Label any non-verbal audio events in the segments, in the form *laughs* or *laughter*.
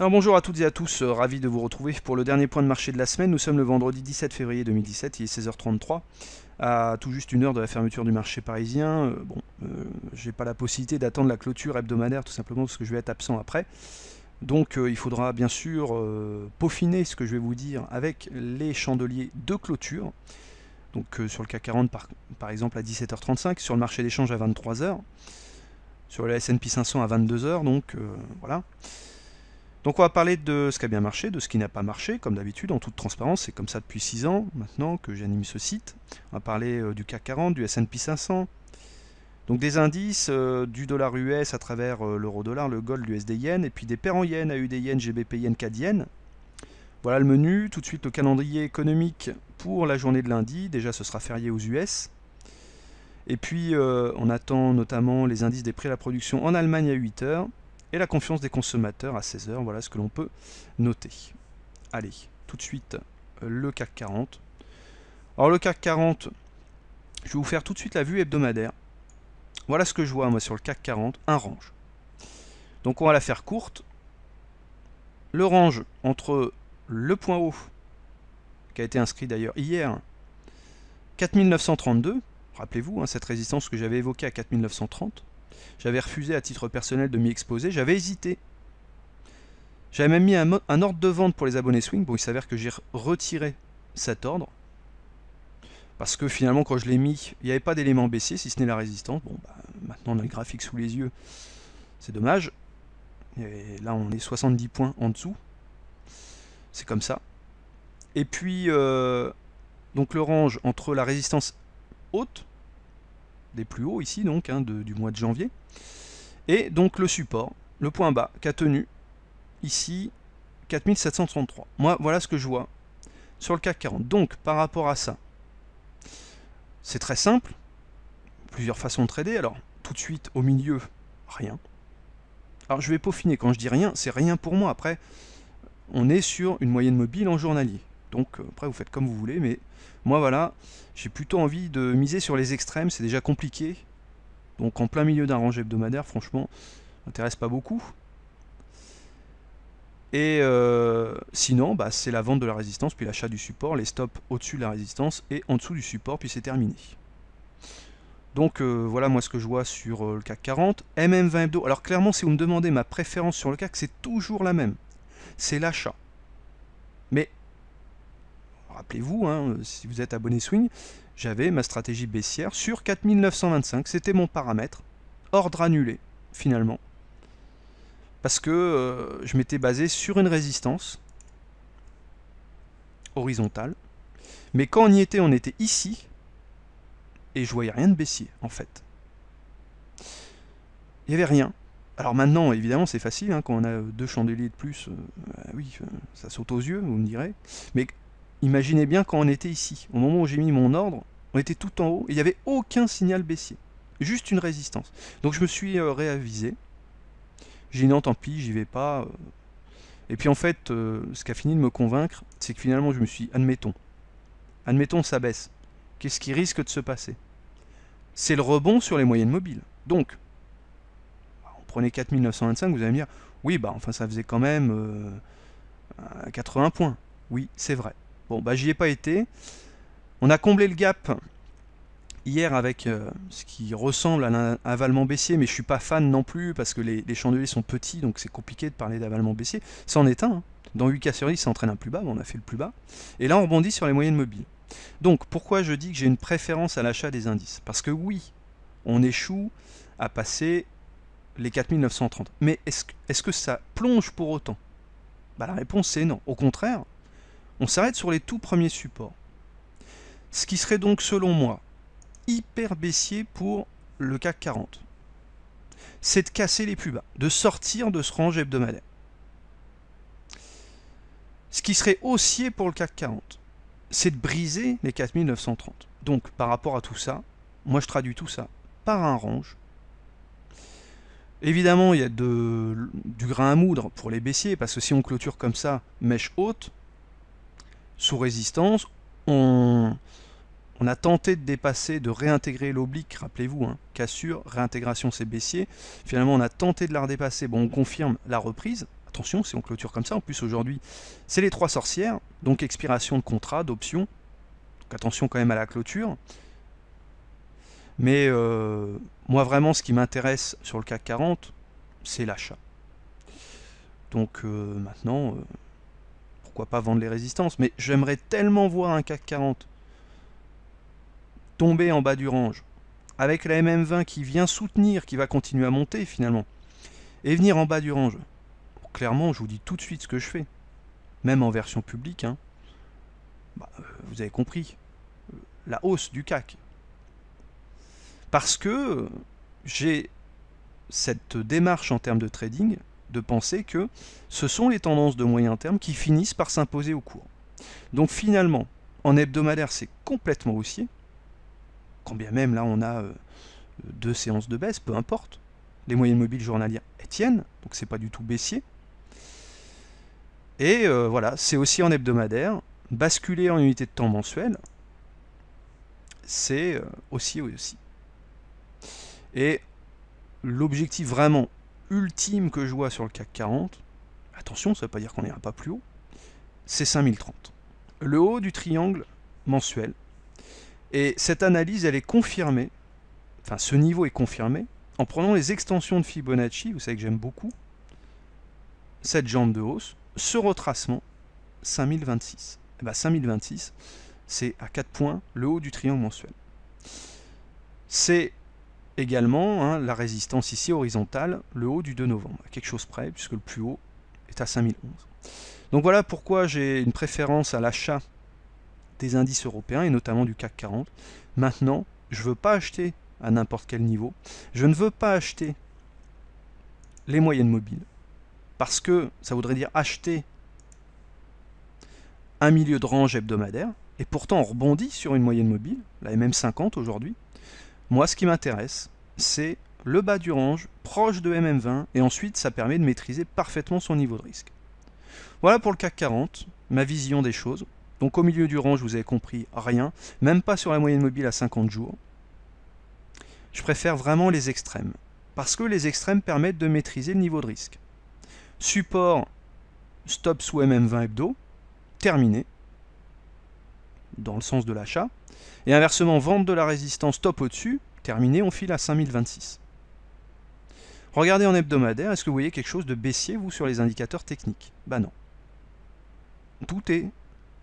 Alors bonjour à toutes et à tous, euh, ravi de vous retrouver pour le dernier point de marché de la semaine. Nous sommes le vendredi 17 février 2017, il est 16h33, à tout juste une heure de la fermeture du marché parisien. Euh, bon, euh, j'ai pas la possibilité d'attendre la clôture hebdomadaire tout simplement parce que je vais être absent après. Donc il faudra bien sûr peaufiner ce que je vais vous dire avec les chandeliers de clôture. Donc sur le CAC 40 par, par exemple à 17h35, sur le marché d'échange à 23h, sur le S&P 500 à 22h, donc voilà. Donc on va parler de ce qui a bien marché, de ce qui n'a pas marché, comme d'habitude, en toute transparence, c'est comme ça depuis 6 ans maintenant que j'anime ce site. On va parler euh, du CAC 40, du S&P 500, donc des indices euh, du dollar US à travers euh, l'euro-dollar, le gold, l'USD yen, et puis des paires en yen, AUD yen, GBP yen, CAD yen. Voilà le menu, tout de suite le calendrier économique pour la journée de lundi, déjà ce sera férié aux US. Et puis on attend notamment les indices des prix à la production en Allemagne à 8 heures et la confiance des consommateurs à 16h, voilà ce que l'on peut noter. Allez, tout de suite le CAC 40. Alors le CAC 40, je vais vous faire tout de suite la vue hebdomadaire. Voilà ce que je vois moi sur le CAC 40, un range. Donc on va la faire courte. Le range entre le point haut, qui a été inscrit d'ailleurs hier, 4932, rappelez-vous, hein, cette résistance que j'avais évoquée à 4930, j'avais refusé à titre personnel de m'y exposer, j'avais hésité. J'avais même mis un, ordre de vente pour les abonnés Swing, bon il s'avère que j'ai retiré cet ordre. Parce que finalement quand je l'ai mis, il n'y avait pas d'élément baissier si ce n'est la résistance. Bon bah, maintenant on a le graphique sous les yeux, c'est dommage. Et là on est 70 points en dessous. C'est comme ça. Et puis euh, donc le range entre la résistance haute des plus hauts ici donc hein, du mois de janvier et donc le support le point bas qu'a tenu ici 4733 moi voilà ce que je vois sur le CAC 40 donc par rapport à ça c'est très simple plusieurs façons de trader alors tout de suite au milieu rien alors je vais peaufiner quand je dis rien c'est rien pour moi après on est sur une moyenne mobile en journalier donc euh, après vous faites comme vous voulez, mais moi voilà, j'ai plutôt envie de miser sur les extrêmes, c'est déjà compliqué. Donc en plein milieu d'un rangé hebdomadaire, franchement, m'intéresse pas beaucoup. Et euh, sinon, bah, c'est la vente de la résistance, puis l'achat du support, les stops au-dessus de la résistance et en dessous du support, puis c'est terminé. Donc euh, voilà moi ce que je vois sur le CAC 40. MM20 Hebdo, alors clairement si vous me demandez ma préférence sur le CAC, c'est toujours la même. C'est l'achat. Mais Rappelez-vous, hein, si vous êtes abonné swing, j'avais ma stratégie baissière sur 4925, c'était mon paramètre, ordre annulé finalement, parce que euh, je m'étais basé sur une résistance horizontale, mais quand on y était, on était ici, et je voyais rien de baissier en fait. Il n'y avait rien. Alors maintenant, évidemment, c'est facile, hein, quand on a deux chandeliers de plus, euh, bah oui, euh, ça saute aux yeux, vous me direz. Mais Imaginez bien quand on était ici, au moment où j'ai mis mon ordre, on était tout en haut et il n'y avait aucun signal baissier, juste une résistance. Donc je me suis euh, réavisé. J'ai dit non, tant pis, j'y vais pas. Euh. Et puis en fait, euh, ce qui a fini de me convaincre, c'est que finalement je me suis dit, admettons, admettons ça baisse. Qu'est-ce qui risque de se passer C'est le rebond sur les moyennes mobiles. Donc, bah, on prenait 4925, vous allez me dire, oui, bah enfin ça faisait quand même 80 points. Oui, c'est vrai. Bon, bah j'y ai pas été. On a comblé le gap hier avec euh, ce qui ressemble à un avalement baissier, mais je suis pas fan non plus parce que les, chandeliers sont petits, donc c'est compliqué de parler d'avalement baissier. C'en est un. Hein. Dans 8 cas sur 10, ça entraîne un plus bas, mais on a fait le plus bas. Et là, on rebondit sur les moyennes mobiles. Donc, pourquoi je dis que j'ai une préférence à l'achat des indices Parce que oui, on échoue à passer les 4930. Mais est-ce que ça plonge pour autant bah, La réponse c'est non. Au contraire, on s'arrête sur les tout premiers supports. Ce qui serait donc, selon moi, hyper baissier pour le CAC 40. C'est de casser les plus bas, de sortir de ce range hebdomadaire. Ce qui serait haussier pour le CAC 40, c'est de briser les 4930. Donc par rapport à tout ça, moi je traduis tout ça par un range. Évidemment, il y a de, du grain à moudre pour les baissiers, parce que si on clôture comme ça, mèche haute, sous résistance, on, on a tenté de dépasser, de réintégrer l'oblique, rappelez-vous, hein, cassure, réintégration, c'est baissier. Finalement, on a tenté de la redépasser. Bon, on confirme la reprise. Attention, si on clôture comme ça, en plus aujourd'hui, c'est les trois sorcières. Donc expiration de contrat, d'option. Donc attention quand même à la clôture. Mais euh, moi vraiment, ce qui m'intéresse sur le CAC 40, c'est l'achat. Donc euh, maintenant... Euh, pas vendre les résistances, mais j'aimerais tellement voir un CAC 40 tomber en bas du range, avec la MM20 qui vient soutenir, qui va continuer à monter finalement, et venir en bas du range. Clairement, je vous dis tout de suite ce que je fais, même en version publique. Hein. Bah, euh, vous avez compris, euh, la hausse du CAC. Parce que euh, j'ai cette démarche en termes de trading de penser que ce sont les tendances de moyen terme qui finissent par s'imposer au cours. Donc finalement, en hebdomadaire, c'est complètement haussier. Quand bien même là, on a euh, deux séances de baisse, peu importe. Les moyennes mobiles journalières tiennent, donc c'est pas du tout baissier. Et euh, voilà, c'est aussi en hebdomadaire. Basculer en unité de temps mensuelle, c'est euh, aussi aussi. Et l'objectif vraiment ultime que je vois sur le CAC 40, attention, ça ne veut pas dire qu'on n'ira pas plus haut, c'est 5030. Le haut du triangle mensuel. Et cette analyse, elle est confirmée, enfin ce niveau est confirmé, en prenant les extensions de Fibonacci, vous savez que j'aime beaucoup, cette jambe de hausse, ce retracement, 5026. Et 5026, c'est à 4 points le haut du triangle mensuel. C'est également hein, la résistance ici horizontale, le haut du 2 novembre, à quelque chose près, puisque le plus haut est à 5011. Donc voilà pourquoi j'ai une préférence à l'achat des indices européens, et notamment du CAC 40. Maintenant, je ne veux pas acheter à n'importe quel niveau. Je ne veux pas acheter les moyennes mobiles, parce que ça voudrait dire acheter un milieu de range hebdomadaire, et pourtant on rebondit sur une moyenne mobile, la MM50 aujourd'hui, moi, ce qui m'intéresse, c'est le bas du range, proche de MM20, et ensuite ça permet de maîtriser parfaitement son niveau de risque. Voilà pour le CAC 40, ma vision des choses. Donc au milieu du range, vous avez compris, rien, même pas sur la moyenne mobile à 50 jours. Je préfère vraiment les extrêmes, parce que les extrêmes permettent de maîtriser le niveau de risque. Support, stop sous MM20 hebdo, terminé, dans le sens de l'achat. Et inversement, vente de la résistance top au-dessus, terminé, on file à 5026. Regardez en hebdomadaire, est-ce que vous voyez quelque chose de baissier, vous, sur les indicateurs techniques Bah non. Tout est,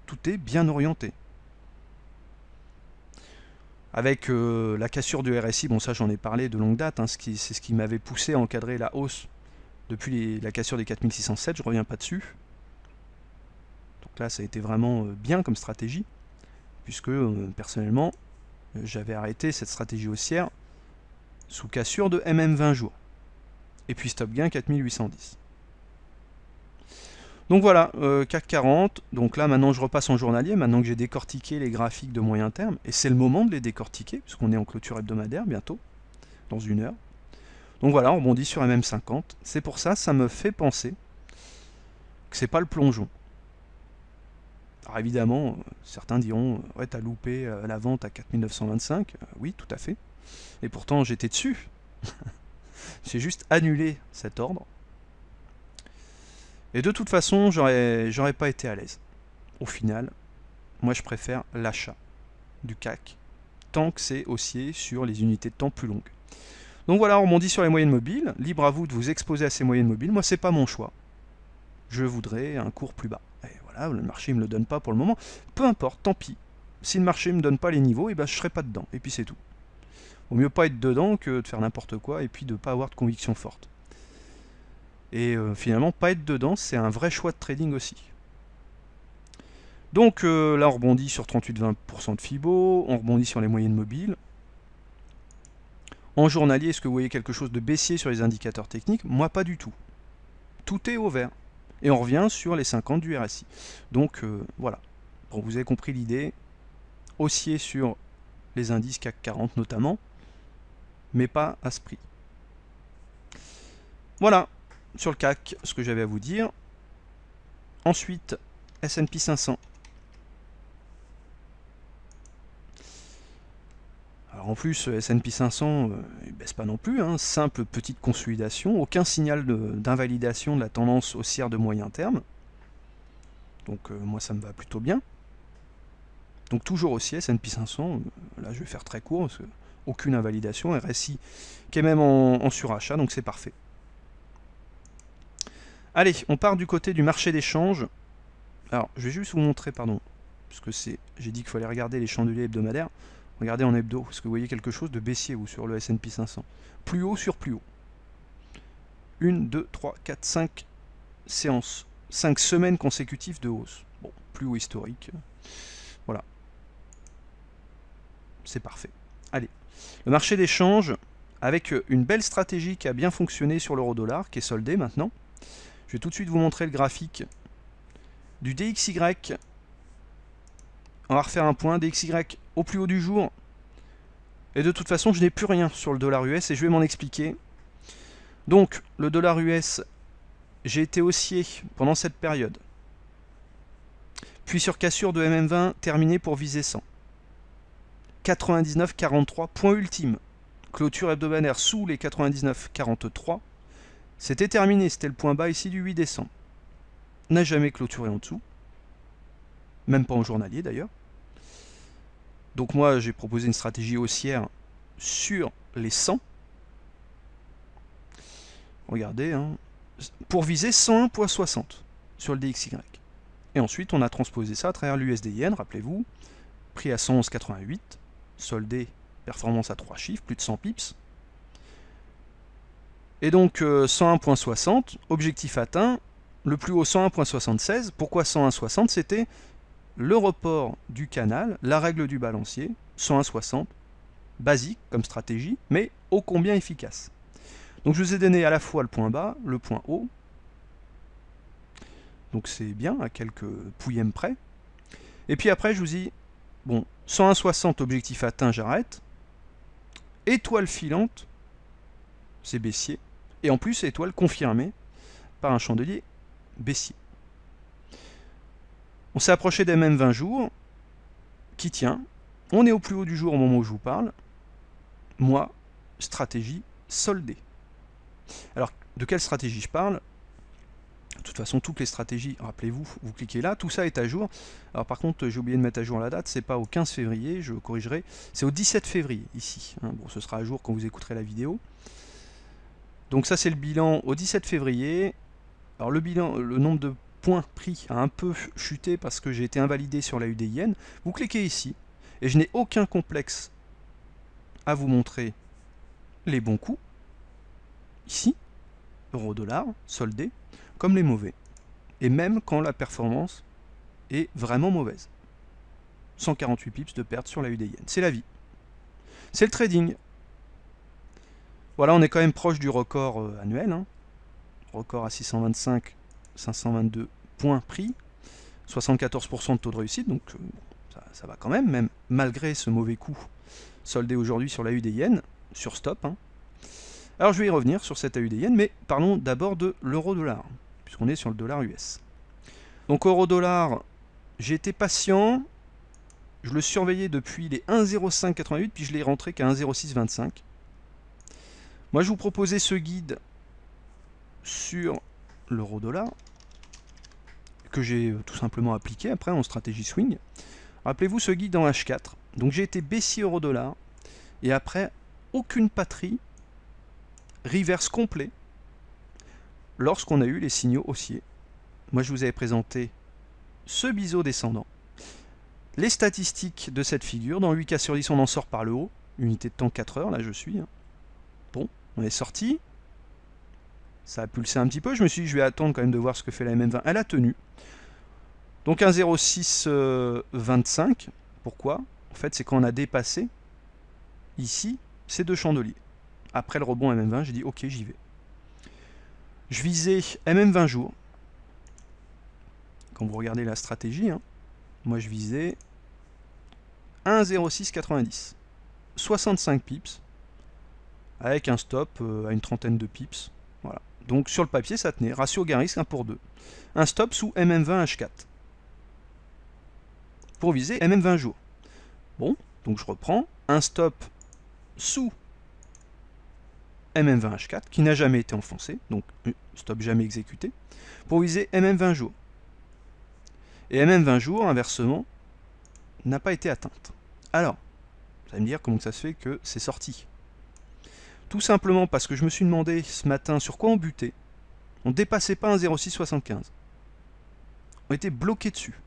tout est bien orienté. Avec euh, la cassure du RSI, bon ça j'en ai parlé de longue date, hein, c'est ce qui m'avait poussé à encadrer la hausse depuis la cassure des 4607, je reviens pas dessus. Donc là ça a été vraiment euh, bien comme stratégie puisque euh, personnellement euh, j'avais arrêté cette stratégie haussière sous cassure de MM 20 jours et puis stop gain 4810 donc voilà 440. Euh, CAC 40 donc là maintenant je repasse en journalier maintenant que j'ai décortiqué les graphiques de moyen terme et c'est le moment de les décortiquer puisqu'on est en clôture hebdomadaire bientôt dans une heure donc voilà on rebondit sur MM50 c'est pour ça ça me fait penser que c'est pas le plongeon alors évidemment, certains diront Ouais, t'as loupé euh, la vente à 4925. Euh, oui, tout à fait. Et pourtant, j'étais dessus. *laughs* J'ai juste annulé cet ordre. Et de toute façon, j'aurais pas été à l'aise. Au final, moi je préfère l'achat du CAC tant que c'est haussier sur les unités de temps plus longues. Donc voilà, on dit sur les moyennes mobiles. Libre à vous de vous exposer à ces moyennes mobiles. Moi, c'est pas mon choix. Je voudrais un cours plus bas. Eh, le marché ne me le donne pas pour le moment. Peu importe, tant pis. Si le marché ne me donne pas les niveaux, et eh ben, je ne serai pas dedans. Et puis c'est tout. Au mieux pas être dedans que de faire n'importe quoi et puis de ne pas avoir de conviction forte. Et euh, finalement, pas être dedans, c'est un vrai choix de trading aussi. Donc euh, là, on rebondit sur 38-20% de FIBO, on rebondit sur les moyennes mobiles. En journalier, est-ce que vous voyez quelque chose de baissier sur les indicateurs techniques Moi, pas du tout. Tout est au vert et on revient sur les 50 du RSI. Donc euh, voilà, vous avez compris l'idée, haussier sur les indices CAC 40 notamment, mais pas à ce prix. Voilà, sur le CAC, ce que j'avais à vous dire. Ensuite, S&P 500. en plus, S&P 500 ne baisse pas non plus, hein, simple petite consolidation, aucun signal d'invalidation de, la tendance haussière de moyen terme. Donc euh, moi ça me va plutôt bien. Donc toujours aussi S&P 500, euh, là je vais faire très court, aucune invalidation, RSI qui est même en, surachat, donc c'est parfait. Allez, on part du côté du marché d'échange. Alors, je vais juste vous montrer, pardon, parce que j'ai dit qu'il fallait regarder les chandeliers hebdomadaires. Regardez en hebdo, est-ce que vous voyez quelque chose de baissier ou sur le S&P 500 Plus haut sur plus haut. 1, 2, 3, 4, 5 séances. 5 semaines consécutives de hausse. Bon, plus haut historique. Voilà. C'est parfait. Allez, le marché d'échange, avec euh, une belle stratégie qui a bien fonctionné sur l'euro dollar, qui est soldé maintenant. Je vais tout de suite vous montrer le graphique du DXY. On va refaire un point. DXY au plus haut du jour. Et de toute façon, je n'ai plus rien sur le dollar US et je vais m'en expliquer. Donc, le dollar US, j'ai été haussier pendant cette période. Puis sur cassure de MM20, terminé pour viser 100. 99,43, point ultime. Clôture hebdomadaire sous les 99,43. C'était terminé, c'était le point bas ici du 8 décembre. N'a jamais clôturé en dessous. Même pas en journalier d'ailleurs. Donc moi, j'ai proposé une stratégie haussière sur les 100. Regardez, hein. pour viser 101.60 sur le DXY. Et ensuite, on a transposé ça à travers l'USDIN, rappelez-vous, prix à 111,88, soldé, performance à 3 chiffres, plus de 100 pips. Et donc 101.60, euh, objectif atteint, le plus haut 101.76. Pourquoi 101.60 C'était le report du canal, la règle du balancier, 101,60, basique comme stratégie, mais ô combien efficace. Donc je vous ai donné à la fois le point bas, le point haut, donc c'est bien, à quelques pouillèmes près. Et puis après, je vous dis, bon, 101,60 objectif atteint, j'arrête. Étoile filante, c'est baissier. Et en plus, étoile confirmée par un chandelier baissier. On s'est approché des mêmes 20 jours, qui tient. On est au plus haut du jour au moment où je vous parle. Moi, stratégie soldée. Alors, de quelle stratégie je parle De toute façon, toutes les stratégies, rappelez-vous, vous cliquez là, tout ça est à jour. Alors par contre, j'ai oublié de mettre à jour la date, c'est pas au 15 février, je corrigerai, c'est au 17 février, ici. Hein. Bon, ce sera à jour quand vous écouterez la vidéo. Donc ça, c'est le bilan au 17 février. Alors le bilan, le nombre de point prix a un peu chuté parce que j'ai été invalidé sur la UDIN, vous cliquez ici, et je n'ai aucun complexe à vous montrer les bons coups, ici, euro-dollar, soldé, comme les mauvais, et même quand la performance est vraiment mauvaise. 148 pips de perte sur la UDIN, c'est la vie. C'est le trading. Voilà, on est quand même proche du record euh, annuel, hein. record à 625 522 points pris, 74% de taux de réussite, donc euh, ça, va quand même, même malgré ce mauvais coup soldé aujourd'hui sur la sur stop. Hein. Alors je vais y revenir sur cette AUDN, mais parlons d'abord de l'euro-dollar, puisqu'on est sur le dollar US. Donc euro-dollar, j'ai été patient, je le surveillais depuis les 1,0588, puis je l'ai rentré qu'à 1,0625. Moi je vous proposais ce guide sur l'euro-dollar, que j'ai euh, tout simplement appliqué après en stratégie swing. Rappelez-vous ce guide en H4. Donc j'ai été baissier euro-dollar, et après, aucune patrie, reverse complet, lorsqu'on a eu les signaux haussiers. Moi, je vous avais présenté ce biseau descendant. Les statistiques de cette figure, dans 8 cas sur 10, on en sort par le haut, unité de temps 4 heures, là je suis. Hein. Bon, on est sorti ça a pulsé un petit peu. Je me suis dit, je vais attendre quand même de voir ce que fait la MM20. Elle a tenu. Donc un euh, Pourquoi En fait, c'est quand on a dépassé ici ces deux chandeliers. Après le rebond MM20, j'ai dit, ok, j'y vais. Je visais MM20 jours. Quand vous regardez la stratégie, hein, moi je visais 1,0690. 65 pips. Avec un stop euh, à une trentaine de pips donc sur le papier, ça tenait. Ratio gain 1 pour 2. Un stop sous MM20H4. Pour viser MM20 jours. Bon, donc je reprends. Un stop sous MM20H4 qui n'a jamais été enfoncé. Donc euh, stop jamais exécuté. Pour viser MM20 jours. Et MM20 jours, inversement, n'a pas été atteinte. Alors, ça allez me dire comment ça se fait que c'est sorti. Tout simplement parce que je me suis demandé ce matin sur quoi on butait. On ne dépassait pas un 0,675. On était bloqué dessus.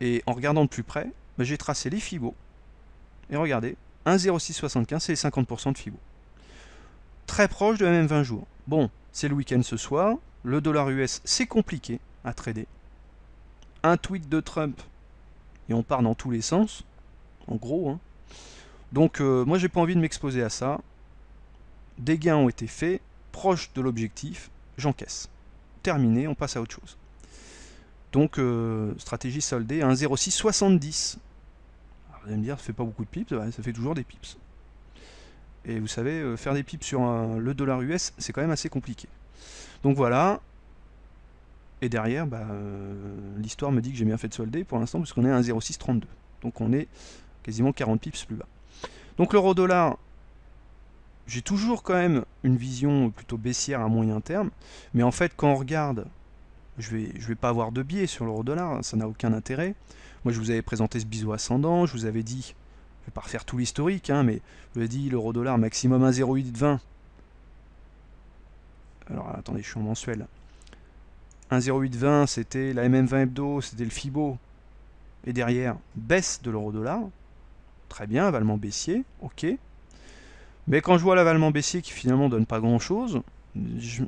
Et en regardant de plus près, bah, j'ai tracé les FIBO. Et regardez, 1,0675, c'est les 50% de FIBO. Très proche de la même 20 jours. Bon, c'est le week-end ce soir. Le dollar US, c'est compliqué à trader. Un tweet de Trump, et on part dans tous les sens. En gros, hein. Donc euh, moi j'ai pas envie de m'exposer à ça. Des gains ont été faits, proche de l'objectif, j'encaisse. Terminé, on passe à autre chose. Donc euh, stratégie soldée 1,0670. Vous allez me dire, ça fait pas beaucoup de pips, ça fait toujours des pips. Et vous savez, euh, faire des pips sur le dollar US, c'est quand même assez compliqué. Donc voilà. Et derrière, bah, l'histoire me dit que j'ai bien fait de solder pour l'instant, puisqu'on est à 1,0632. Donc on est quasiment 40 pips plus bas. Donc l'euro dollar, j'ai toujours quand même une vision plutôt baissière à moyen terme, mais en fait quand on regarde, je vais, je vais pas avoir de biais sur l'euro dollar, hein, ça n'a aucun intérêt. Moi je vous avais présenté ce biseau ascendant, je vous avais dit, je ne vais pas refaire tout l'historique, hein, mais je vous avais dit l'euro dollar maximum 1,0820. Alors attendez, je suis en mensuel. 1,0820 c'était la MM20 hebdo, c'était le FIBO. Et derrière, baisse de l'euro dollar, Très bien, avalement baissier, ok. Mais quand je vois l'avalement baissier qui finalement donne pas grand-chose, je...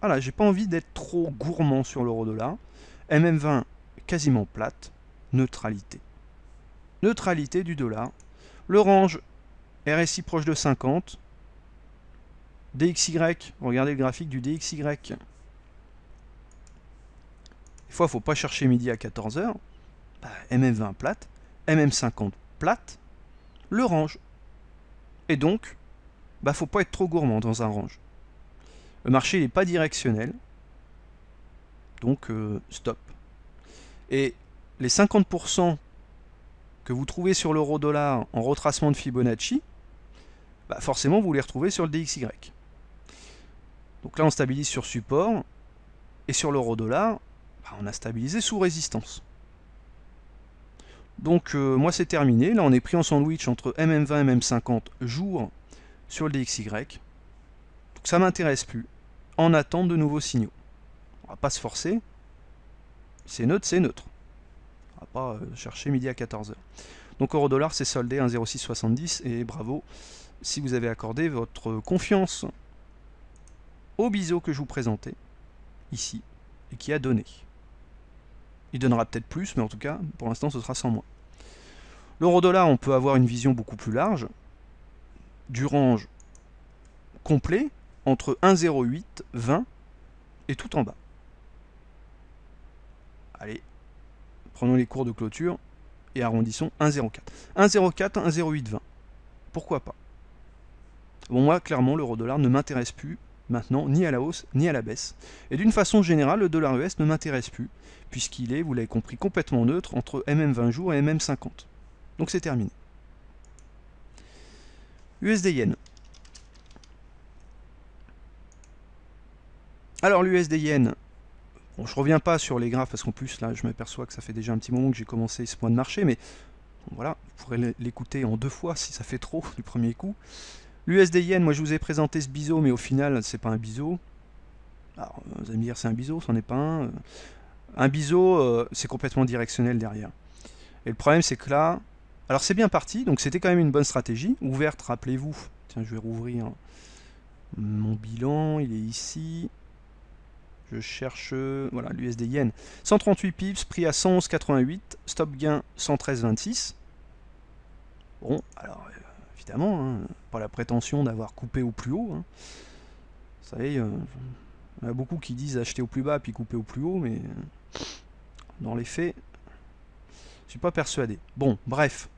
voilà, j'ai pas envie d'être trop gourmand sur l'euro-dollar. MM20, quasiment plate. Neutralité. Neutralité du dollar. Le range, RSI proche de 50. DXY, regardez le graphique du DXY. Des fois, faut pas chercher midi à 14h. Bah, MM20 plate, MM50 plate, le range. Et donc, ne bah, faut pas être trop gourmand dans un range. Le marché n'est pas directionnel, donc euh, stop. Et les 50% que vous trouvez sur l'euro dollar en retracement de Fibonacci, bah, forcément vous les retrouvez sur le DXY. Donc là on stabilise sur support, et sur l'euro dollar, bah, on a stabilisé sous résistance. Donc euh, moi c'est terminé, là on est pris en sandwich entre MM20 et MM50 jours sur le DXY. Donc ça m'intéresse plus, en attente de nouveaux signaux. On va pas se forcer, c'est neutre, c'est neutre. On va pas euh, chercher midi à 14h. Donc euro dollar c'est soldé 1,0670 et bravo si vous avez accordé votre confiance au biseau que je vous présentais ici et qui a donné. Il donnera peut-être plus, mais en tout cas, pour l'instant, ce sera sans moi. L'euro-dollar, on peut avoir une vision beaucoup plus large du range complet entre 1,08, 20 et tout en bas. Allez, prenons les cours de clôture et arrondissons 1,04. 1,04, 1,08, 20. Pourquoi pas Bon, moi, clairement, l'euro-dollar ne m'intéresse plus maintenant, ni à la hausse, ni à la baisse. Et d'une façon générale, le dollar US ne m'intéresse plus, puisqu'il est, vous l'avez compris, complètement neutre entre MM20 jours et MM50. Donc c'est terminé. USD Yen. Alors l'USD Yen, bon, je reviens pas sur les graphes parce qu'en plus là je m'aperçois que ça fait déjà un petit moment que j'ai commencé ce point de marché, mais voilà, vous pourrez l'écouter en deux fois si ça fait trop du *laughs* premier coup. L'USD Yen, moi je vous ai présenté ce biseau, mais au final c'est pas un biseau. Alors vous allez me dire c'est un biseau, c'en est pas un. Un biseau, euh, c'est complètement directionnel derrière. Et le problème c'est que là, alors c'est bien parti, donc c'était quand même une bonne stratégie, ouverte, rappelez-vous. Tiens, je vais rouvrir hein, mon bilan, il est ici. Je cherche, voilà, l'USD Yen. 138 pips, prix à 111,88, stop gain 113,26. Bon, alors euh, évidemment, hein, pas la prétention d'avoir coupé au plus haut. Hein. Vous savez, euh, il y a beaucoup qui disent acheter au plus bas puis couper au plus haut, mais euh, dans les faits, je suis pas persuadé. Bon, bref.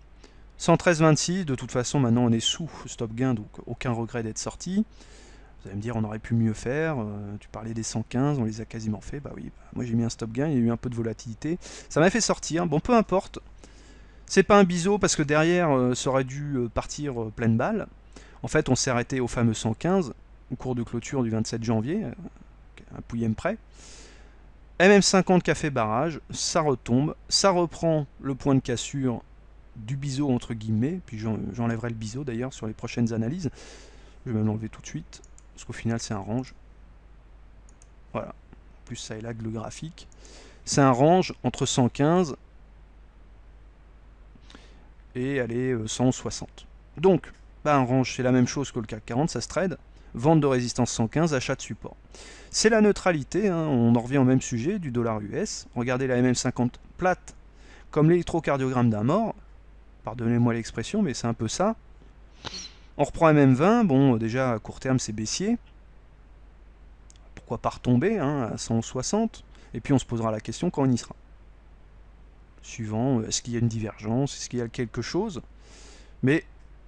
113,26, de toute façon maintenant on est sous stop gain, donc aucun regret d'être sorti. Vous allez me dire on aurait pu mieux faire, euh, tu parlais des 115, on les a quasiment fait, bah oui, bah, moi j'ai mis un stop gain, il y a eu un peu de volatilité, ça m'a fait sortir, bon peu importe, c'est pas un biseau parce que derrière euh, ça aurait dû euh, partir pleine balle, en fait on s'est arrêté au fameux 115, au cours de clôture du 27 janvier, un pouillème près, MM50 qui a fait barrage, ça retombe, ça reprend le point de cassure du biseau entre guillemets, puis j'enlèverai le biseau d'ailleurs sur les prochaines analyses. Je vais même l'enlever tout de suite, parce qu'au final c'est un range. Voilà, en plus ça élague le graphique. C'est un range entre 115 et allez, 160. Euh, Donc, bah, un range c'est la même chose que le CAC 40, ça se trade. Vente de résistance 115, achat de support. C'est la neutralité, hein. on en revient au même sujet du dollar US. Regardez la MM50 plate comme l'électrocardiogramme d'un mort, pardonnez-moi l'expression, mais c'est un peu ça. On reprend MM20, bon, déjà à court terme c'est baissier. Pourquoi pas retomber hein, à 160 Et puis on se posera la question quand on y sera. Suivant, euh, est-ce qu'il y a une divergence Est-ce qu'il y a quelque chose Mais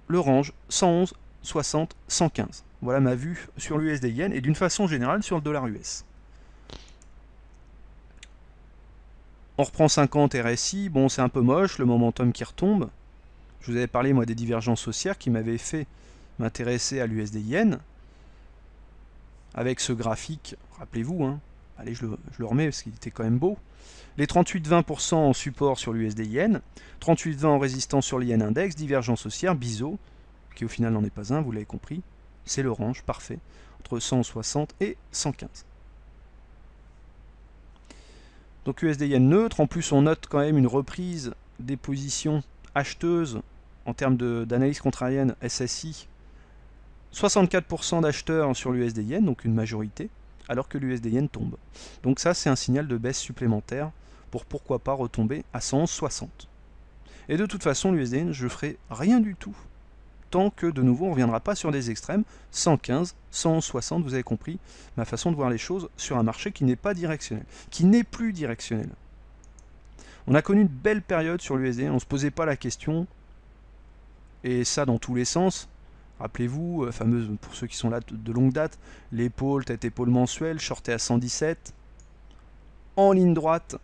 le range 111, 60, 115. Voilà ma vue sur l'USD yen et d'une façon générale sur le dollar US. On reprend 50 RSI, bon c'est un peu moche, le momentum qui retombe. Je vous avais parlé, moi, des divergences haussières qui m'avaient fait m'intéresser à l'USD-Yen. Avec ce graphique, rappelez-vous, hein, allez, je le, remets parce qu'il était quand même beau. Les 38-20% en support sur l'USD-Yen, 38,20 en résistance sur l'Yen Index, divergence haussière, biseau, qui au final n'en est pas un, vous l'avez compris, c'est l'orange, parfait, entre 160 et 115. Donc USD-Yen neutre, en plus on note quand même une reprise des positions acheteuse en termes d'analyse contrarienne SSI, 64% d'acheteurs sur l'USD yen, donc une majorité, alors que l'USD yen tombe. Donc ça c'est un signal de baisse supplémentaire pour pourquoi pas retomber à 160 Et de toute façon l'USD yen je ferai rien du tout tant que de nouveau on ne reviendra pas sur des extrêmes 115, 160, vous avez compris ma façon de voir les choses sur un marché qui n'est pas directionnel, qui n'est plus directionnel. On a connu une belle période sur l'USD, on ne se posait pas la question, et ça dans tous les sens. Rappelez-vous, euh, fameuse pour ceux qui sont là de longue date, l'épaule, tête-épaule mensuelle, shortée à 117, en ligne droite,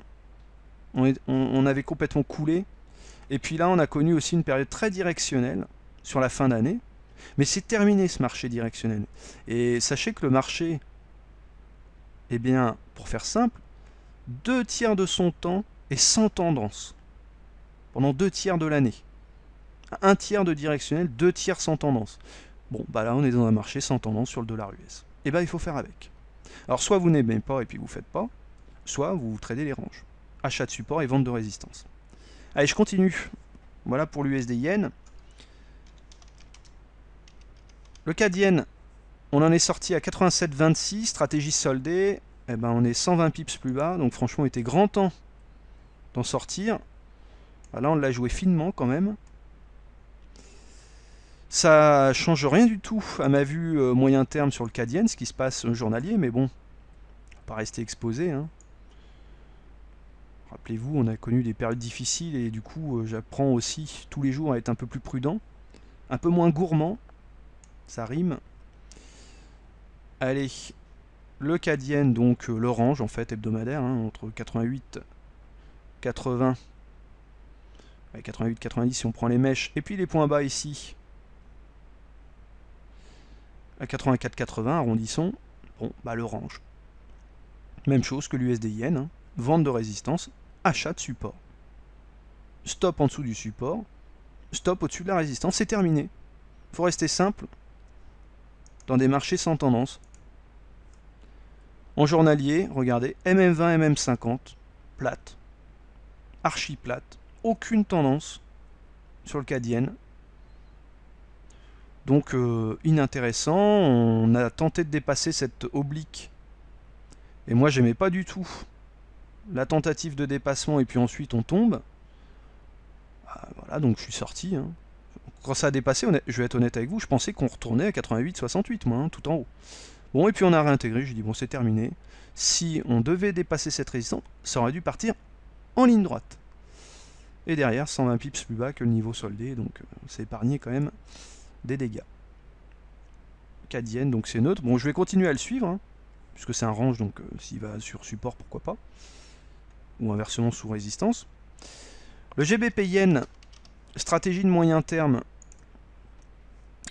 on, on avait complètement coulé. Et puis là, on a connu aussi une période très directionnelle sur la fin d'année, mais c'est terminé ce marché directionnel. Et sachez que le marché, eh bien, pour faire simple, deux tiers de son temps et sans tendance pendant deux tiers de l'année. Un tiers de directionnel, deux tiers sans tendance. Bon, bah là on est dans un marché sans tendance sur le dollar US. Et eh bah ben, il faut faire avec. Alors soit vous n'aimez pas et puis vous faites pas, soit vous tradez les ranges. Achat de support et vente de résistance. Allez, je continue. Voilà pour l'USD Yen. Le CAD Yen, on en est sorti à 87,26, stratégie soldée. et eh ben, on est 120 pips plus bas, donc franchement, il était grand temps d'en sortir. Ah, là, on l'a joué finement quand même. Ça change rien du tout à ma vue euh, moyen terme sur le Cadienne, ce qui se passe euh, journalier, mais bon, pas rester exposé. Hein. Rappelez-vous, on a connu des périodes difficiles et du coup, euh, j'apprends aussi tous les jours à être un peu plus prudent, un peu moins gourmand. Ça rime. Allez, le Cadienne, donc l'orange en fait hebdomadaire, hein, entre 88 80, 88, 90 si on prend les mèches, et puis les points bas ici, à 84, 80, arrondissons, bon, bah le range. Même chose que l'USDIN, hein. vente de résistance, achat de support. Stop en dessous du support, stop au-dessus de la résistance, c'est terminé. Faut rester simple dans des marchés sans tendance. En journalier, regardez, MM20, MM50, plate archi plate, aucune tendance sur le Cadienne. Donc euh, inintéressant, on a tenté de dépasser cette oblique. Et moi j'aimais pas du tout la tentative de dépassement et puis ensuite on tombe. Bah, voilà, donc je suis sorti. Hein. Quand ça a dépassé, je vais être honnête avec vous, je pensais qu'on retournait à 88-68 moi, hein, tout en haut. Bon, et puis on a réintégré, j'ai dit bon c'est terminé. Si on devait dépasser cette résistance, ça aurait dû partir en ligne droite. Et derrière, 120 pips plus bas que le niveau soldé, donc c'est euh, épargné quand même des dégâts. cadienne donc c'est neutre. Bon, je vais continuer à le suivre, hein, puisque c'est un range, donc euh, s'il va sur support, pourquoi pas. Ou inversement sous résistance. Le GBP yen, stratégie de moyen terme,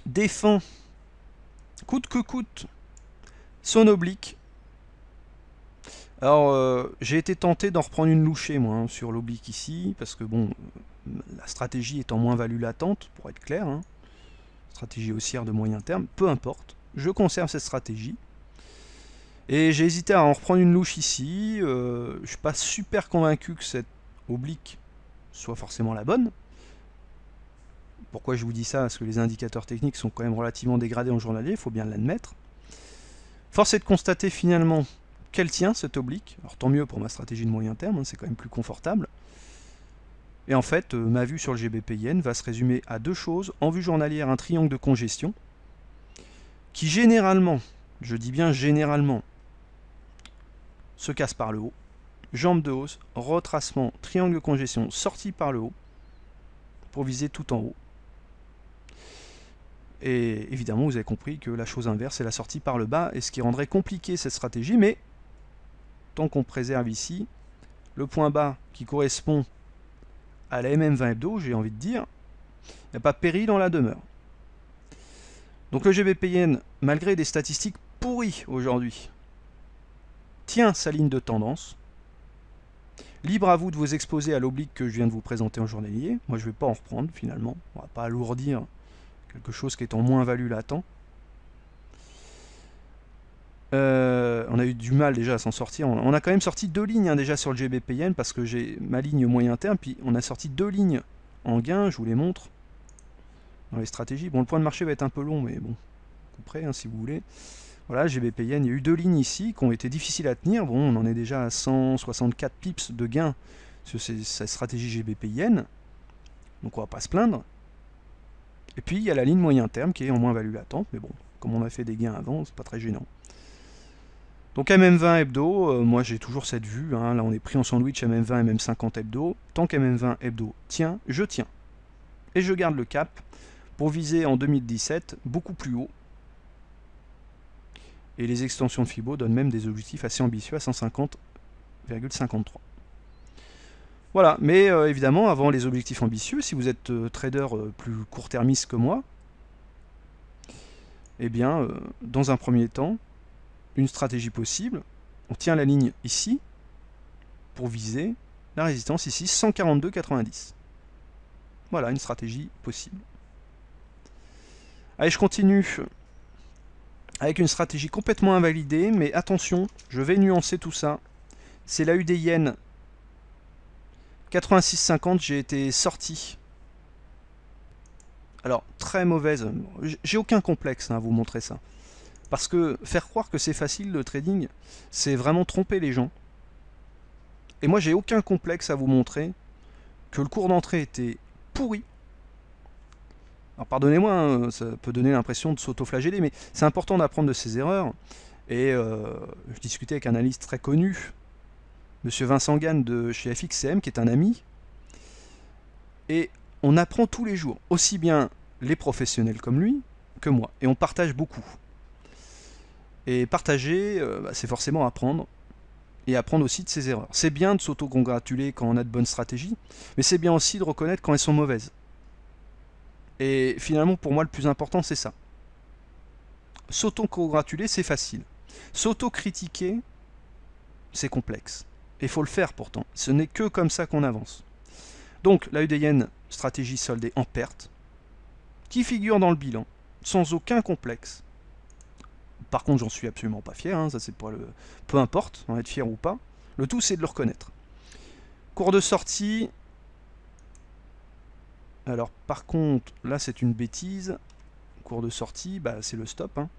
défend coûte que coûte son oblique alors, euh, j'ai été tenté d'en reprendre une louchée, moi, hein, sur l'oblique ici, parce que, bon, la stratégie étant moins value latente, pour être clair, hein, stratégie haussière de moyen terme, peu importe, je conserve cette stratégie. Et j'ai hésité à en reprendre une louche ici, Je euh, je suis pas super convaincu que cette oblique soit forcément la bonne. Pourquoi je vous dis ça Parce que les indicateurs techniques sont quand même relativement dégradés en journalier, il faut bien l'admettre. Force est de constater finalement qu'elle tient cette oblique. Alors tant mieux pour ma stratégie de moyen terme, hein, c'est quand même plus confortable. Et en fait, euh, ma vue sur le gbp va se résumer à deux choses. En vue journalière, un triangle de congestion, qui généralement, je dis bien généralement, se casse par le haut. Jambe de hausse, retracement, triangle de congestion, sortie par le haut, pour viser tout en haut. Et évidemment, vous avez compris que la chose inverse, c'est la sortie par le bas, et ce qui rendrait compliqué cette stratégie, mais tant qu'on préserve ici le point bas qui correspond à la MM20 hebdo, j'ai envie de dire, il n'y a pas péri dans la demeure. Donc le GBPN, malgré des statistiques pourries aujourd'hui, tient sa ligne de tendance. Libre à vous de vous exposer à l'oblique que je viens de vous présenter en journalier. Moi, je ne vais pas en reprendre, finalement. On ne va pas alourdir quelque chose qui est en moins-value latent. Euh, on a eu du mal déjà à s'en sortir. On, a quand même sorti deux lignes hein, déjà sur le GBPN parce que j'ai ma ligne moyen terme, puis on a sorti deux lignes en gain, je vous les montre, dans les stratégies. Bon, le point de marché va être un peu long, mais bon, couperez hein, si vous voulez. Voilà, GBPN, il y a eu deux lignes ici qui ont été difficiles à tenir. Bon, on en est déjà à 164 pips de gain sur sa stratégie GBPN, donc on va pas se plaindre. Et puis il y a la ligne moyen terme qui est en moins-value latente, mais bon, comme on a fait des gains avant, c'est pas très gênant. Donc MM20 hebdo, euh, moi j'ai toujours cette vue, hein. là on est pris en sandwich MM20 et MM50 hebdo, tant qu'MM20 hebdo tient, je tiens. Et je garde le cap pour viser en 2017 beaucoup plus haut. Et les extensions de Fibo donnent même des objectifs assez ambitieux à 150,53. Voilà, mais euh, évidemment avant les objectifs ambitieux, si vous êtes euh, trader plus court-termiste que moi, eh bien dans un premier temps, une stratégie possible. On tient la ligne ici pour viser la résistance ici, 142,90. Voilà, une stratégie possible. Allez, je continue avec une stratégie complètement invalidée, mais attention, je vais nuancer tout ça. C'est la UD Yen 86,50, j'ai été sorti. Alors, très mauvaise, j'ai aucun complexe hein, à vous montrer ça. Parce que faire croire que c'est facile le trading, c'est vraiment tromper les gens. Et moi, j'ai aucun complexe à vous montrer que le cours d'entrée était pourri. Alors pardonnez-moi, hein, ça peut donner l'impression de s'autoflageller, mais c'est important d'apprendre de ses erreurs. Et euh, je discutais avec un analyste très connu, Monsieur Vincent Gann de chez FXCM, qui est un ami. Et on apprend tous les jours, aussi bien les professionnels comme lui que moi. Et on partage beaucoup. Et partager, euh, bah, c'est forcément apprendre, et apprendre aussi de ses erreurs. C'est bien de s'auto-congratuler quand on a de bonnes stratégies, mais c'est bien aussi de reconnaître quand elles sont mauvaises. Et finalement, pour moi, le plus important, c'est ça. S'auto-congratuler, c'est facile. S'auto-critiquer, c'est complexe. Et il faut le faire pourtant. Ce n'est que comme ça qu'on avance. Donc, la UDN, e stratégie soldée en perte, qui figure dans le bilan, sans aucun complexe, par contre, j'en suis absolument pas fier, hein, ça c'est pas le... Peu importe, on va être fier ou pas. Le tout, c'est de le reconnaître. Cours de sortie. Alors, par contre, là, c'est une bêtise. Cours de sortie, bah, c'est le stop. Hein.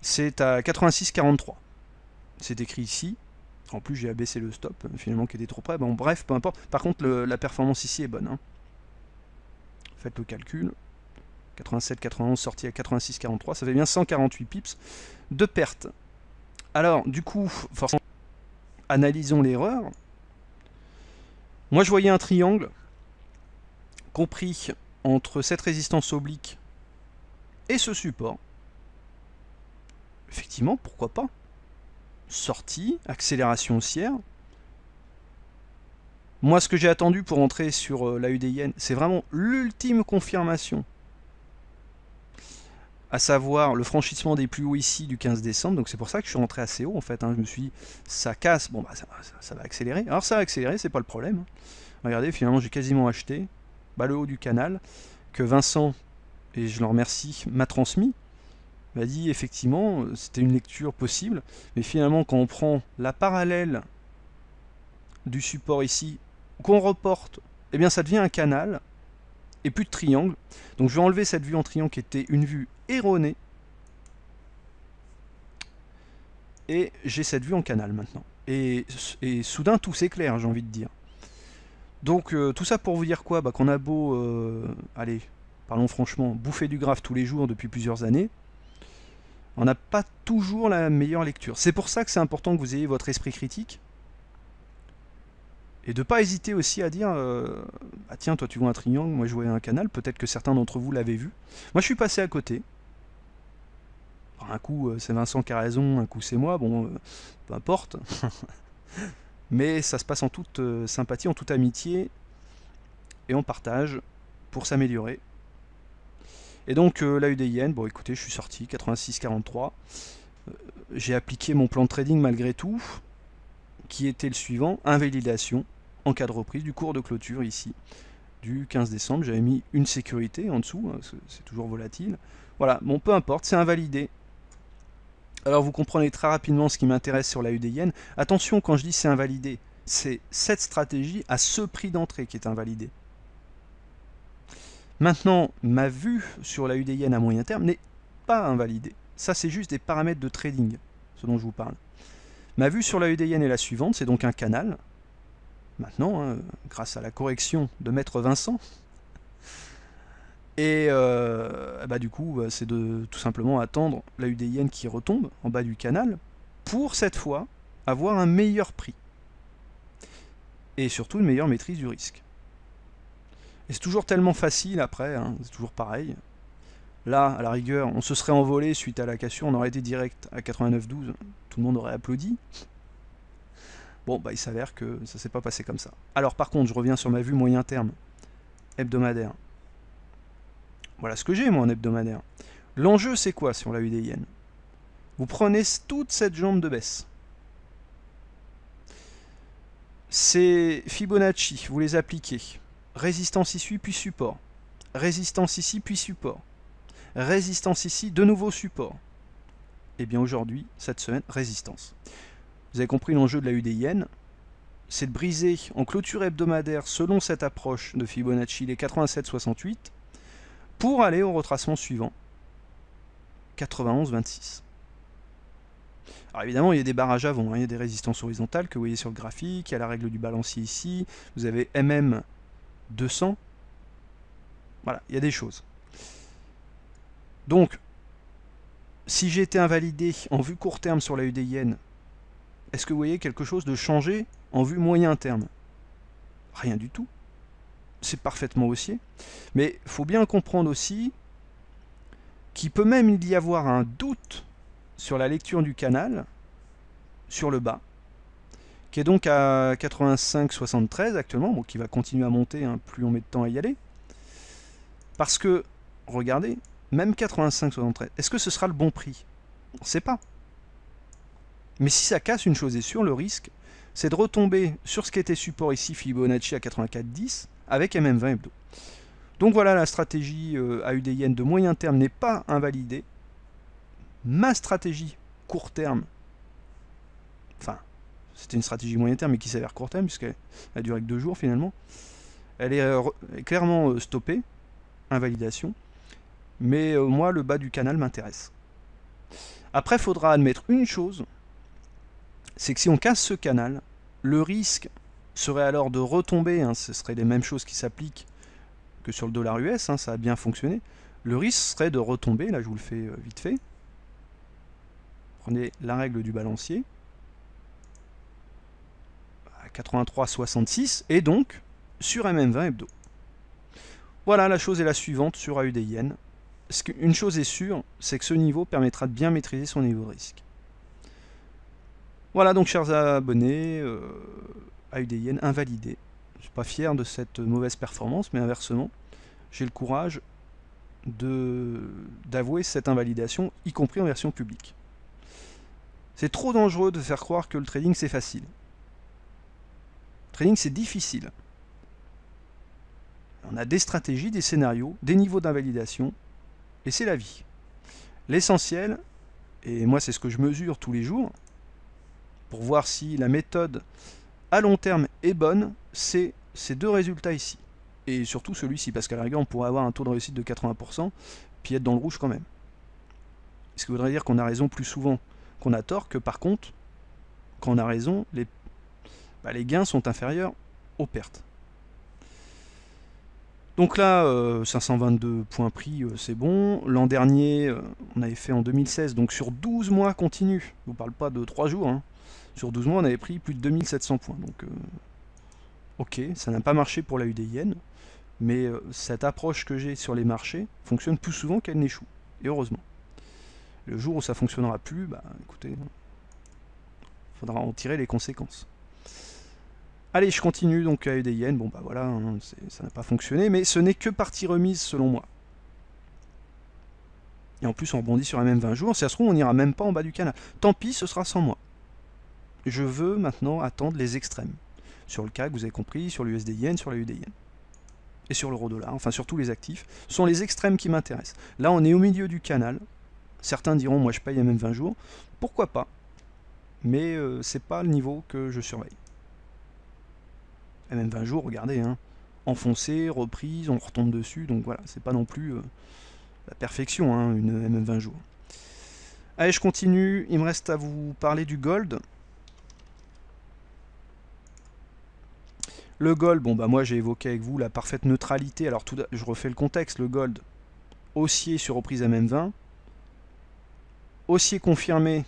C'est à 86,43. C'est écrit ici. En plus, j'ai abaissé le stop, finalement, qui était trop près. Bon, bref, peu importe. Par contre, la performance ici est bonne. Hein. Faites le calcul. 87, 91, sortie à 86, 43, ça fait bien 148 pips de perte. Alors, du coup, forcément, analysons l'erreur. Moi, je voyais un triangle compris entre cette résistance oblique et ce support. Effectivement, pourquoi pas Sortie, accélération haussière. Moi, ce que j'ai attendu pour entrer sur euh, la UDIN, c'est vraiment l'ultime confirmation à savoir le franchissement des plus hauts ici du 15 décembre. Donc c'est pour ça que je suis rentré assez haut en fait. Hein. Je me suis dit, ça casse, bon bah ça, va accélérer. Alors ça va accélérer, c'est pas le problème. Hein. Regardez, finalement j'ai quasiment acheté bah, le haut du canal que Vincent, et je le remercie, m'a transmis. M'a dit effectivement, c'était une lecture possible, mais finalement quand on prend la parallèle du support ici, qu'on reporte, eh bien ça devient un canal et plus de triangle. Donc je vais enlever cette vue en triangle qui était une vue erroné Et j'ai cette vue en canal maintenant. Et, soudain tout s'éclaire, j'ai envie de dire. Donc euh, tout ça pour vous dire quoi bah, Qu'on a beau, euh, allez, parlons franchement, bouffer du graphe tous les jours depuis plusieurs années, on n'a pas toujours la meilleure lecture. C'est pour ça que c'est important que vous ayez votre esprit critique. Et de ne pas hésiter aussi à dire euh, Ah tiens, toi tu vois un triangle, moi je voyais un canal, peut-être que certains d'entre vous l'avez vu. Moi je suis passé à côté, un coup euh, c'est Vincent qui a raison, un coup c'est moi, bon, euh, peu importe. *laughs* Mais ça se passe en toute euh, sympathie, en toute amitié, et on partage pour s'améliorer. Et donc la UDIN, bon écoutez, je suis sorti, 86-43. j'ai appliqué mon plan de trading malgré tout, qui était le suivant, invalidation en cas de reprise du cours de clôture ici du 15 décembre. J'avais mis une sécurité en dessous, hein, c'est toujours volatile. Voilà, bon peu importe, c'est invalidé. Alors vous comprenez très rapidement ce qui m'intéresse sur la UDIN. Attention, quand je dis c'est invalidé, c'est cette stratégie à ce prix d'entrée qui est invalidée. Maintenant, ma vue sur la UDIN à moyen terme n'est pas invalidée. Ça, c'est juste des paramètres de trading, ce dont je vous parle. Ma vue sur la UDN est la suivante, c'est donc un canal. Maintenant, hein, grâce à la correction de Maître Vincent, et euh, bah du coup, euh, c'est de tout simplement attendre la UDIN qui retombe en bas du canal pour cette fois avoir un meilleur prix. Et surtout une meilleure maîtrise du risque. Et c'est toujours tellement facile après, hein, c'est toujours pareil. Là, à la rigueur, on se serait envolé suite à la cassure, on aurait été direct à 89-12, tout le monde aurait applaudi. Bon, bah il s'avère que ça s'est pas passé comme ça. Alors par contre, je reviens sur ma vue moyen terme hebdomadaire. Voilà ce que j'ai moi en hebdomadaire. L'enjeu c'est quoi si on l'a eu Vous prenez toute cette jambe de baisse. C'est Fibonacci, vous les appliquez. Résistance ici puis support. Résistance ici puis support. Résistance ici, de nouveau support. Et eh bien aujourd'hui, cette semaine, résistance. Vous avez compris l'enjeu de la UDIN, c'est de briser en clôture hebdomadaire selon cette approche de Fibonacci les 87 68 pour aller au retracement suivant. 91-26. Alors évidemment, il y a des barrages avant, hein. il y a des résistances horizontales que vous voyez sur le graphique, il y a la règle du balancier ici, vous avez MM 200. Voilà, il y a des choses. Donc, si j'ai été invalidé en vue court terme sur la UDIN, est-ce que vous voyez quelque chose de changé en vue moyen terme Rien du tout c'est parfaitement haussier. Mais il faut bien comprendre aussi qu'il peut même y avoir un doute sur la lecture du canal sur le bas, qui est donc à 85,73 actuellement, qui va continuer à monter, hein, plus on met de temps à y aller. Parce que, regardez, même 85,73, est-ce que ce sera le bon prix On ne sait pas. Mais si ça casse, une chose est sûre, le risque, c'est de retomber sur ce qui était support ici, Fibonacci à 10 avec MM20 Hebdo. Donc voilà, la stratégie euh, AUDIN de moyen terme n'est pas invalidée. Ma stratégie court terme, enfin, c'était une stratégie moyen terme mais qui s'avère court terme puisqu'elle a duré que deux jours finalement, elle est euh, clairement euh, stoppée, invalidation, mais moi le bas du canal m'intéresse. Après, il faudra admettre une chose, c'est que si on casse ce canal, le risque serait alors de retomber, hein, ce serait les mêmes choses qui s'appliquent que sur le dollar US, hein, ça a bien fonctionné, le risque serait de retomber, là je vous le fais euh, vite fait, prenez la règle du balancier, 83,66, et donc sur MM20 hebdo. Voilà, la chose est la suivante sur AUDIN. Une chose est sûre, c'est que ce niveau permettra de bien maîtriser son niveau de risque. Voilà donc chers abonnés, euh, des yens invalidé. Je ne suis pas fier de cette mauvaise performance, mais inversement, j'ai le courage d'avouer cette invalidation, y compris en version publique. C'est trop dangereux de faire croire que le trading c'est facile. Le trading c'est difficile. On a des stratégies, des scénarios, des niveaux d'invalidation, et c'est la vie. L'essentiel, et moi c'est ce que je mesure tous les jours, pour voir si la méthode à long terme est bonne, c'est ces deux résultats ici. Et surtout celui-ci, parce qu'à la rigueur, on pourrait avoir un taux de réussite de 80%, puis être dans le rouge quand même. Ce qui voudrait dire qu'on a raison plus souvent qu'on a tort, que par contre, quand on a raison, les, bah, les gains sont inférieurs aux pertes. Donc là, 522 euh, points pris, euh, c'est bon. L'an dernier, euh, on avait fait en 2016, donc sur 12 mois continu. Je vous parle pas de 3 jours. Hein. Sur 12 mois, on avait pris plus de 2700 points. Donc, euh, ok, ça n'a pas marché pour la UDIN, mais euh, cette approche que j'ai sur les marchés fonctionne plus souvent qu'elle n'échoue. Et heureusement. Le jour où ça fonctionnera plus, bah écoutez, faudra en tirer les conséquences. Allez, je continue donc à UDIN. Bon, bah voilà, hein, ça n'a pas fonctionné, mais ce n'est que partie remise selon moi. Et en plus, on rebondit sur les même 20 jours. Si ça se trouve, on n'ira même pas en bas du canal. Tant pis, ce sera sans moi je veux maintenant attendre les extrêmes. Sur le CAC, vous avez compris, sur l'USD sur la Et sur l'euro dollar, enfin sur tous les actifs. Ce sont les extrêmes qui m'intéressent. Là, on est au milieu du canal. Certains diront, moi je paye à même 20 jours. Pourquoi pas Mais euh, c'est pas le niveau que je surveille. Et même 20 jours, regardez, hein, enfoncé, reprise, on retombe dessus, donc voilà, c'est pas non plus euh, la perfection, hein, une MM20 jours. Allez, je continue, il me reste à vous parler du gold. Le gold, bon bah moi j'ai évoqué avec vous la parfaite neutralité. Alors je refais le contexte. Le gold haussier sur reprise à même 20 haussier confirmé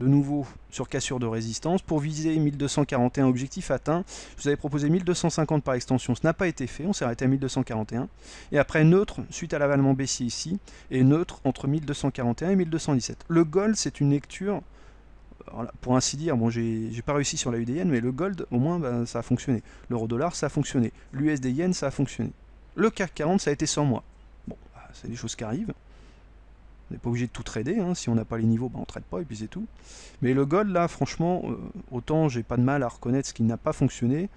de nouveau sur cassure de résistance. Pour viser 1241, objectif atteint, je vous avais proposé 1250 par extension, ce n'a pas été fait, on s'est arrêté à 1241. Et après neutre, suite à l'avalement baissier ici, et neutre entre 1241 et 1217. Le gold, c'est une lecture pour ainsi dire, bon, j'ai pas réussi sur la UDN, mais le gold, au moins, ben, ça a fonctionné. L'euro dollar, ça a fonctionné. L'USD yen, ça a fonctionné. Le CAC 40, ça a été sans moi. Bon, bah, c'est des choses qui arrivent. On n'est pas obligé de tout trader, hein. si on n'a pas les niveaux, ben, on trade pas et puis c'est tout. Mais le gold, là, franchement, euh, autant j'ai pas de mal à reconnaître ce qui n'a pas fonctionné,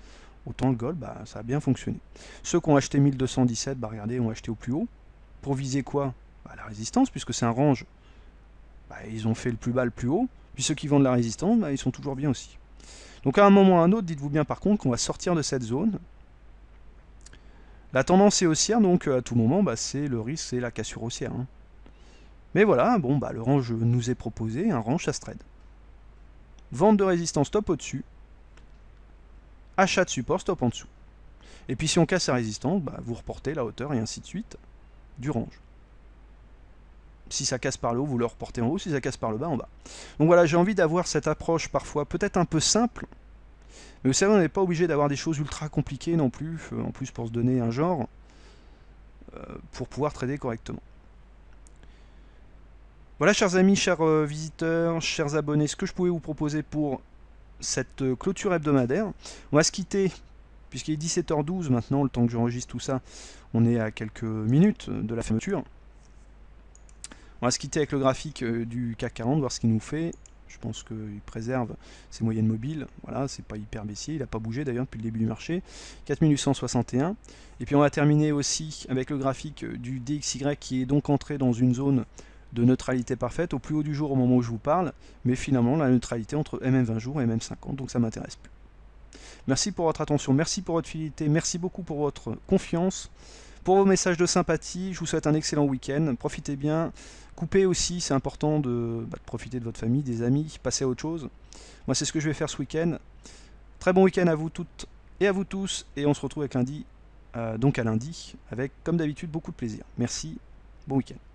autant le gold, ben, ça a bien fonctionné. Ceux qui ont acheté 1217, bah, regardez, ont acheté au plus haut. Pour viser quoi bah, La résistance, puisque c'est un range. ils ont fait le plus bas, le plus haut. Puis ceux qui vendent la résistance, bah, ils sont toujours bien aussi. Donc à un moment ou à un autre, dites-vous bien par contre qu'on va sortir de cette zone. La tendance est haussière, donc euh, à tout moment, bah, c'est le risque, c'est la cassure haussière. Hein. Mais voilà, bon, bah, le range nous est proposé, un range, à Vente de résistance stop au-dessus, achat de support stop en dessous. Et puis si on casse la résistance, vous reportez la hauteur et ainsi de suite du range. Si ça casse par le haut, vous le reportez en haut, si ça casse par le bas, en bas. Donc voilà, j'ai envie d'avoir cette approche parfois peut-être un peu simple, mais vous savez, on n'est pas obligé d'avoir des choses ultra compliquées non plus, euh, en plus pour se donner un genre, euh, pour pouvoir trader correctement. Voilà, chers amis, chers euh, visiteurs, chers abonnés, ce que je pouvais vous proposer pour cette clôture hebdomadaire. On va se quitter, puisqu'il est 17h12 maintenant, le temps que j'enregistre tout ça, on est à quelques minutes de la fermeture. On va se quitter avec le graphique euh, du CAC 40, voir ce qu'il nous fait. Je pense qu'il préserve ses moyennes mobiles. Voilà, c'est pas hyper baissier. Il n'a pas bougé d'ailleurs depuis le début du marché. 4861. Et puis on va terminer aussi avec le graphique euh, du DXY qui est donc entré dans une zone de neutralité parfaite au plus haut du jour au moment où je vous parle. Mais finalement, la neutralité entre MM20 jours et MM50, donc ça m'intéresse plus. Merci pour votre attention, merci pour votre fidélité, merci beaucoup pour votre confiance. Pour vos messages de sympathie, je vous souhaite un excellent week-end. Profitez bien. Coupez aussi, c'est important de, bah, profiter de votre famille, des amis, passer à autre chose. Moi, c'est ce que je vais faire ce week-end. Très bon week-end à vous toutes et à vous tous. Et on se retrouve avec lundi, euh, donc à lundi, avec comme d'habitude beaucoup de plaisir. Merci, bon week-end.